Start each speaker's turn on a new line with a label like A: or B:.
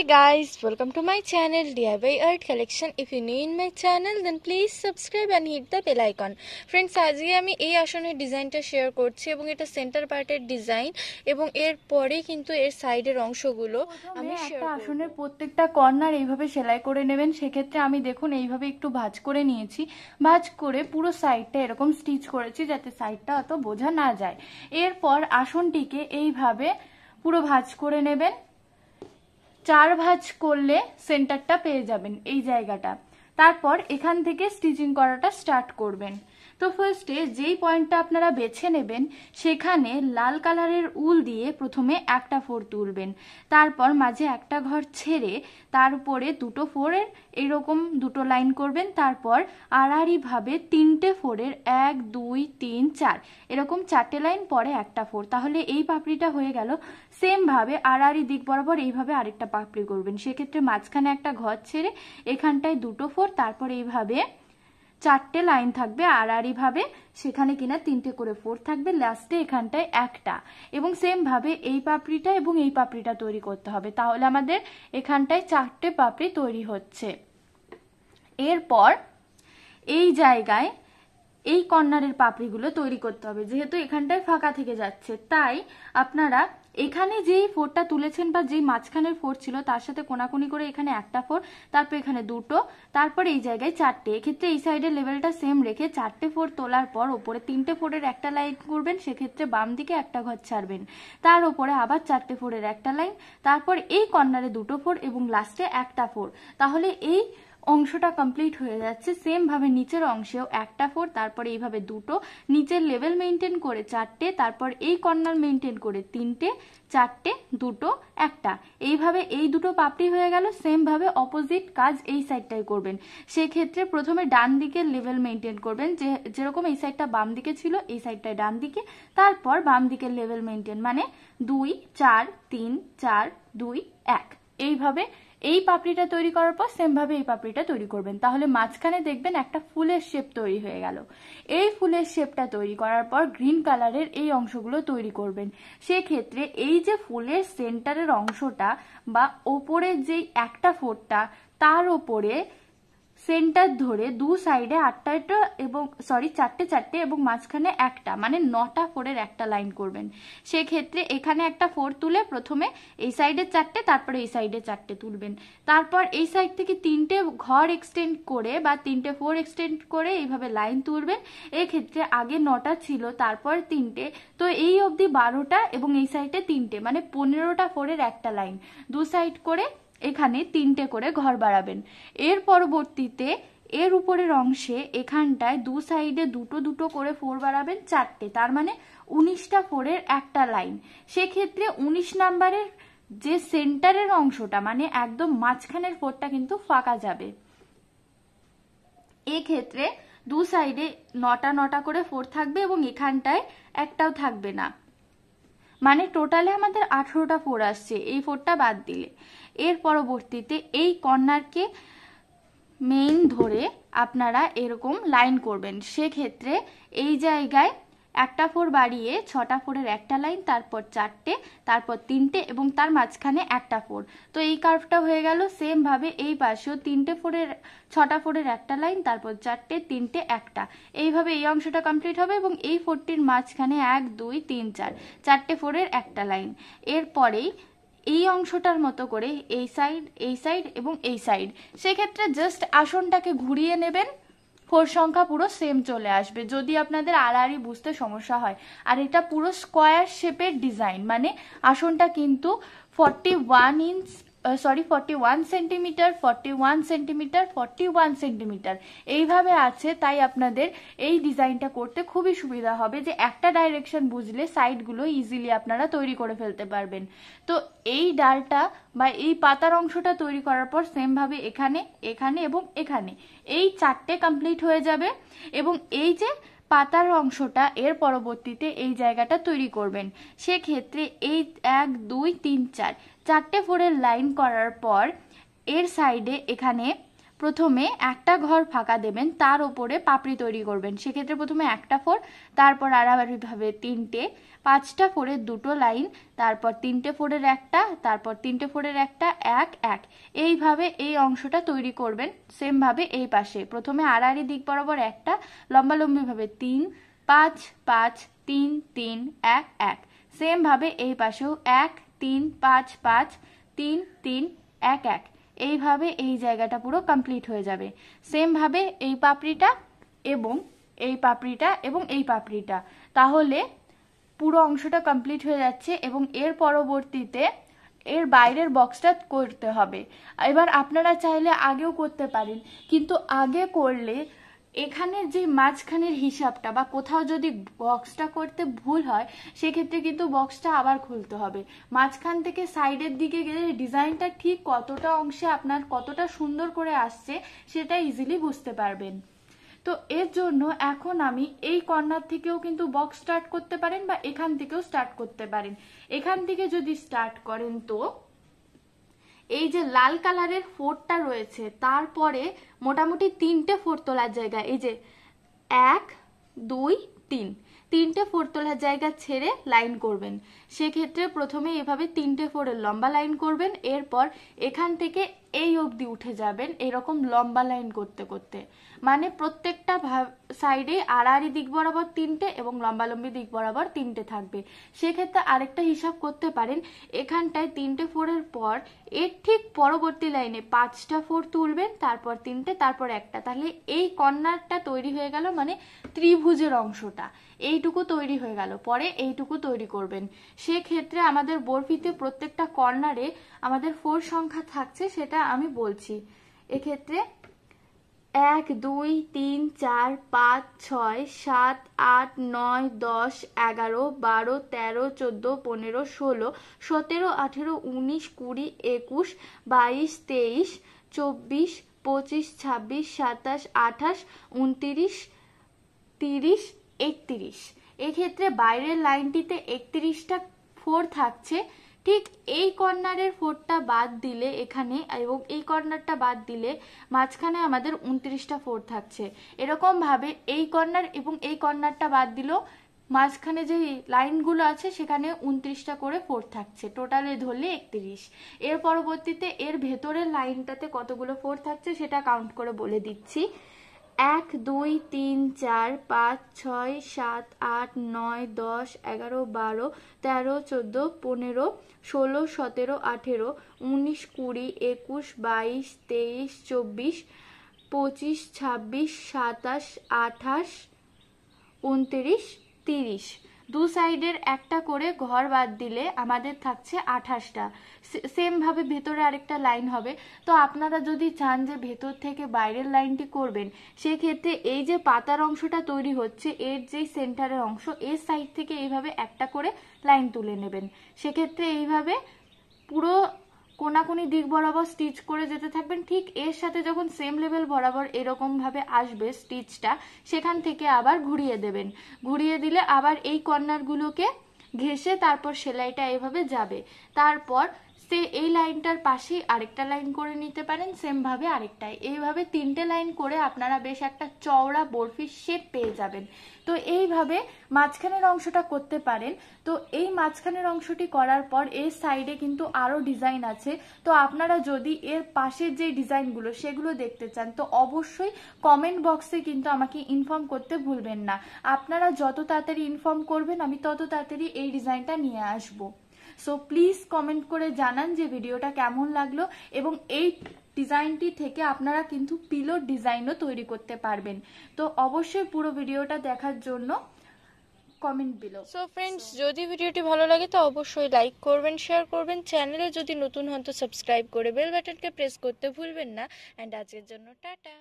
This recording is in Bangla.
A: hey guys welcome to my channel diy art collection if you new in my channel then please subscribe and hit the bell icon friends আজকে আমি এই আসনের ডিজাইনটা শেয়ার করছি এবং এটা সেন্টার পার্টের ডিজাইন এবং এর পরে কিন্তু এর সাইডের অংশগুলো আমি একটা আসনের প্রত্যেকটা কর্নার এইভাবে সেলাই করে নেবেন সেক্ষেত্রে আমি দেখুন এইভাবে একটু ভাঁজ করে নিয়েছি ভাঁজ করে পুরো সাইডটা এরকম স্টিচ করেছি যাতে সাইডটা অত বোঝা না যায় এরপর আসনটিকে এইভাবে পুরো ভাঁজ করে নেবেন চার ভাঁজ করলে সেন্টারটা পেয়ে যাবেন এই জায়গাটা তারপর এখান থেকে স্টিচিং করাটা স্টার্ট করবেন তো ফার্স্টে যেই পয়েন্টটা আপনারা বেছে নেবেন সেখানে লাল কালারের উল দিয়ে প্রথমে একটা ফোর তুলবেন তারপর মাঝে একটা ঘর ছেড়ে তার উপরে দুটো ফোরের এরকম দুটো লাইন করবেন তারপর আড়াআড়িভাবে তিনটে ফোরের এক দুই তিন চার এরকম চারটে লাইন পরে একটা ফোর তাহলে এই পাপড়িটা হয়ে গেল সেমভাবে আড়াআড়ি দিক বরাবর এইভাবে আরেকটা পাপড়ি করবেন সেক্ষেত্রে মাঝখানে একটা ঘর ছেড়ে এখানটায় দুটো ফোর তারপর এইভাবে চারটে লাইন থাকবে আড়াআড়িভাবে সেখানে কিনা তিনটে করে ফোর থাকবে লাস্টে এখানটায় একটা এবং সেমভাবে এই পাপড়িটা এবং এই পাপড়িটা তৈরি করতে হবে তাহলে আমাদের এখানটায় চারটে পাপড়ি তৈরি হচ্ছে এরপর এই জায়গায় এই কর্নারের পাপড়িগুলো তৈরি করতে হবে যেহেতু এখানটায় ফাঁকা থেকে যাচ্ছে তাই আপনারা এখানে যে ফোরটা তুলেছেন বা যে মাঝখানের ফোর ছিল তার সাথে কোনাকুনি করে এখানে একটা ফোর তারপর এখানে দুটো তারপর এই জায়গায় চারটে এক্ষেত্রে এই সাইডের লেভেলটা সেম রেখে চারটে ফোর তোলার পর ওপরে তিনটে ফোরের একটা লাইন করবেন সেক্ষেত্রে বাম দিকে একটা ঘর ছাড়বেন তার ওপরে আবার চারটে ফোরের একটা লাইন তারপর এই কর্নারে দুটো ফোর এবং লাস্টে একটা ফোর তাহলে এই অংশটা কমপ্লিট হয়ে যাচ্ছে সেমভাবে নিচের অংশেও একটা ফোর তারপর এইভাবে দুটো নিচের লেভেল মেনটেন করে চারটে তারপর এই কর্নার মেনটেন করে তিনটে চারটে দুটো একটা এইভাবে এই দুটো পাপড়ি হয়ে গেল সেমভাবে অপোজিট কাজ এই সাইডটাই করবেন সেক্ষেত্রে প্রথমে ডান দিকের লেভেল মেনটেন করবেন যে যেরকম এই সাইডটা বাম দিকে ছিল এই সাইডটা ডান দিকে তারপর বাম দিকের লেভেল মেনটেন মানে দুই চার তিন চার দুই এক এইভাবে এই পাপড়িটা তৈরি করার পর সেমভাবে এই পাপড়িটা তৈরি করবেন তাহলে মাঝখানে দেখবেন একটা ফুলের শেপ তৈরি হয়ে গেল এই ফুলের শেপটা তৈরি করার পর গ্রিন কালারের এই অংশগুলো তৈরি করবেন সেক্ষেত্রে এই যে ফুলের সেন্টারের অংশটা বা ওপরের যেই একটা ফোরটা তার ওপরে সেন্টার ধরে দু সাইডে আটটা এবং সরি চারটে চারটে এবং মাঝখানে একটা মানে নটা ফোরের একটা লাইন করবেন সেক্ষেত্রে এখানে একটা ফোর তুলে প্রথমে এই সাইডে চারটে তারপরে এই সাইডে চারটে তুলবেন তারপর এই সাইড থেকে তিনটে ঘর এক্সটেন্ড করে বা তিনটে ফোর এক্সটেন্ড করে এইভাবে লাইন তুলবেন এক্ষেত্রে আগে নটা ছিল তারপর তিনটে তো এই অবধি বারোটা এবং এই সাইডে তিনটে মানে পনেরোটা ফোরের একটা লাইন দু সাইড করে এখানে তিনটে করে ঘর বাড়াবেন এর পরবর্তীতে এর উপরের অংশে এখানটায় দু সাইডে দুটো দুটো করে ফোর বাড়াবেন চারটে তার মানে উনিশটা ফোরের একটা লাইন সেক্ষেত্রে উনিশ নাম্বারের যে সেন্টারের অংশটা মানে একদম মাঝখানের ফোরটা কিন্তু ফাঁকা যাবে এক্ষেত্রে দু সাইডে নটা নটা করে ফোর থাকবে এবং এখানটায় একটাও থাকবে না মানে টোটালে আমাদের আঠেরোটা ফোর আসছে এই ফোরটা বাদ দিলে এর পরবর্তীতে এই কর্নারকে মেইন ধরে আপনারা এরকম লাইন করবেন সেক্ষেত্রে এই জায়গায় একটা ফোর বাড়িয়ে ছটা ফোরের একটা লাইন তারপর চারটে তারপর তিনটে এবং তার মাঝখানে একটা ফোর তো এই কার্ভটা হয়ে গেল সেমভাবে এই পাশেও তিনটে ফোরের ছটা ফোরের একটা লাইন তারপর চারটে তিনটে একটা এইভাবে এই অংশটা কমপ্লিট হবে এবং এই ফোরটির মাঝখানে এক দুই তিন চার চারটে ফোরের একটা লাইন এরপরেই এই অংশটার মতো করে এই সাইড এই সাইড এবং এই সাইড সেক্ষেত্রে জাস্ট আসনটাকে ঘুরিয়ে নেবেন ফোর সংখ্যা পুরো সেম চলে আসবে যদি আপনাদের আড়াআড়ি বুঝতে সমস্যা হয় আর এটা পুরো স্কোয়ার শেপের ডিজাইন মানে আসনটা কিন্তু forty one inch sorry forty one centimetre forty one centimetre forty one centimetre এইভাবে আছে তাই আপনাদের এই ডিজাইনটা করতে খুবই সুবিধা হবে যে একটা ডাইরেকশন বুঝলে সাইডগুলো ইজিলি আপনারা তৈরি করে ফেলতে পারবেন তো এই ডালটা বা এই পাতার অংশটা তৈরি করার পর সেমভাবে এখানে এখানে এবং এখানে এই চারটে কমপ্লিট হয়ে যাবে এবং এই যে পাতার অংশটা এর পরবর্তীতে এই জায়গাটা তৈরি করবেন সেক্ষেত্রে এই এক দুই তিন চার চারটে ফোরের লাইন করার পর এর সাইডে এখানে প্রথমে একটা ঘর ফাঁকা দেবেন তার ওপরে পাপড়ি তৈরি করবেন সেক্ষেত্রে প্রথমে একটা ফোর তারপর আড়াআড়িভাবে তিনটে পাঁচটা ফোরের দুটো লাইন তারপর তিনটে ফোরের একটা তারপর তিনটে ফোরের একটা এক এক এইভাবে এই অংশটা তৈরি করবেন সেমভাবে এই পাশে প্রথমে আড়াআড়ি দিক বরাবর একটা লম্বালম্বিভাবে তিন পাঁচ পাঁচ তিন তিন এক এক সেমভাবে এই পাশেও এক তিন পাঁচ পাঁচ তিন তিন এক এক এইভাবে এই জায়গাটা পুরো কমপ্লিট হয়ে যাবে সেমভাবে এই পাপড়িটা এবং এই পাপড়িটা এবং এই পাপড়িটা তাহলে পুরো অংশটা কমপ্লিট হয়ে যাচ্ছে এবং এর পরবর্তীতে এর বাইরের বক্সটা করতে হবে এবার আপনারা চাইলে আগেও করতে পারেন কিন্তু আগে করলে এখানে যে মাঝখানের হিসাবটা বা কোথাও যদি বক্সটা করতে ভুল হয় সেক্ষেত্রে কিন্তু বক্সটা আবার খুলতে হবে মাঝখান থেকে সাইডের দিকে গেলে ডিজাইনটা ঠিক কতটা অংশে আপনার কতটা সুন্দর করে আসছে সেটা ইজিলি বুঝতে পারবেন তো এর জন্য এখন আমি এই কর্নার থেকেও কিন্তু বক্স স্টার্ট করতে পারেন বা এখান থেকেও স্টার্ট করতে পারেন এখান থেকে যদি স্টার্ট করেন তো এই যে লাল কালারের ফোরটা রয়েছে তারপরে মোটামুটি তিনটে ফোর তোলার জায়গা এই যে এক দুই তিন তিনটে ফোর তোলার জায়গা ছেড়ে লাইন করবেন সেক্ষেত্রে প্রথমে এভাবে তিনটে ফোরের লম্বা লাইন করবেন এরপর এখান থেকে এই অবধি উঠে যাবেন এরকম লম্বা লাইন করতে করতে মানে প্রত্যেকটা সাইডে আড়াআড়ি দিক বরাবর তিনটে এবং লম্বালম্বি দিক বরাবর তিনটে থাকবে সেক্ষেত্রে আরেকটা হিসাব করতে পারেন এখানটায় তিনটে ফোরের পর এর ঠিক পরবর্তী লাইনে পাঁচটা ফোর তুলবেন তারপর তিনটে তারপর একটা তাহলে এই কর্নারটা তৈরি হয়ে গেল মানে ত্রিভুজের অংশটা এইটুকু তৈরি হয়ে গেল পরে এইটুকু তৈরি করবেন সেক্ষেত্রে আমাদের বরফিতে প্রত্যেকটা কর্নারে আমাদের ফোর সংখ্যা থাকছে সেটা আমি বলছি এক্ষেত্রে এক দুই তিন চার পাঁচ ছয় সাত আট নয় দশ এগারো বারো তেরো চোদ্দো পনেরো ষোলো সতেরো আঠেরো উনিশ কুড়ি একুশ বাইশ তেইশ চব্বিশ পঁচিশ ছাব্বিশ সাতাশ আঠাশ উনতিরিশ তিরিশ একত্রিশ এক্ষেত্রে বাইরের লাইনটিতে একত্রিশটা ফোর থাকছে ঠিক এই কর্নারের ফোরটা বাদ দিলে এখানে এবং এই কর্নারটা বাদ দিলে মাঝখানে আমাদের উনত্রিশটা ফোর থাকছে এরকমভাবে এই কর্নার এবং এই কর্নারটা বাদ দিলেও মাঝখানে যে লাইনগুলো আছে সেখানে উনত্রিশটা করে ফোর থাকছে টোটালে ধরলে একত্রিশ এর পরবর্তীতে এর ভেতরের লাইনটাতে কতগুলো ফোর থাকছে সেটা কাউন্ট করে বলে দিচ্ছি এক দুই তিন চার পাঁচ ছয় সাত আট নয় দশ এগারো বারো তেরো চোদ্দো পনেরো ষোলো সতেরো আঠেরো উনিশ কুড়ি একুশ বাইশ তেইশ চব্বিশ পঁচিশ ছাব্বিশ সাতাশ আঠাশ উনত্রিশ তিরিশ দু সাইডের একটা করে ঘর বাদ দিলে আমাদের থাকছে আঠাশটা সেমভাবে ভেতরে আরেকটা লাইন হবে তো আপনারা যদি চান যে ভেতর থেকে বাইরের লাইনটি করবেন সেক্ষেত্রে এই যে পাতার অংশটা তৈরি হচ্ছে এর যেই সেন্টারের অংশ এর সাইড থেকে এইভাবে একটা করে লাইন তুলে নেবেন সেক্ষেত্রে এইভাবে পুরো কোনাকুনি দিক বরাবর স্টিচ করে যেতে থাকবেন ঠিক এর সাথে যখন সেম লেভেল বরাবর এরকমভাবে আসবে স্টিচটা সেখান থেকে আবার ঘুরিয়ে দেবেন ঘুরিয়ে দিলে আবার এই কর্নারগুলোকে ঘেসে তারপর সেলাইটা এভাবে যাবে তারপর সে এই লাইনটার পাশেই আরেকটা লাইন করে নিতে পারেন সেমভাবে আরেকটাই এইভাবে তিনটে লাইন করে আপনারা বেশ একটা চওড়া বরফির শেপ পেয়ে যাবেন তো এইভাবে মাঝখানের অংশটা করতে পারেন তো এই মাঝখানের অংশটি করার পর এর সাইডে কিন্তু আরও ডিজাইন আছে তো আপনারা যদি এর পাশের যে ডিজাইনগুলো সেগুলো দেখতে চান তো অবশ্যই কমেন্ট বক্সে কিন্তু আমাকে ইনফর্ম করতে ভুলবেন না আপনারা যত তাড়াতাড়ি ইনফর্ম করবেন আমি তত তাড়াতাড়ি এই ডিজাইনটা নিয়ে আসবো সো প্লিজ কমেন্ট করে জানান যে ভিডিওটা কেমন লাগলো এবং এই ডিজাইনটি থেকে আপনারা কিন্তু পিলো ডিজাইনও তৈরি করতে পারবেন তো অবশ্যই পুরো ভিডিওটা দেখার জন্য কমেন্ট বিলো সো ফ্রেন্ডস যদি ভিডিওটি ভালো লাগে তো অবশ্যই লাইক করবেন শেয়ার করবেন চ্যানেলে যদি নতুন হন তো সাবস্ক্রাইব করে বেল বাটনকে প্রেস করতে ভুলবেন না অ্যান্ড আজকের জন্য টাটা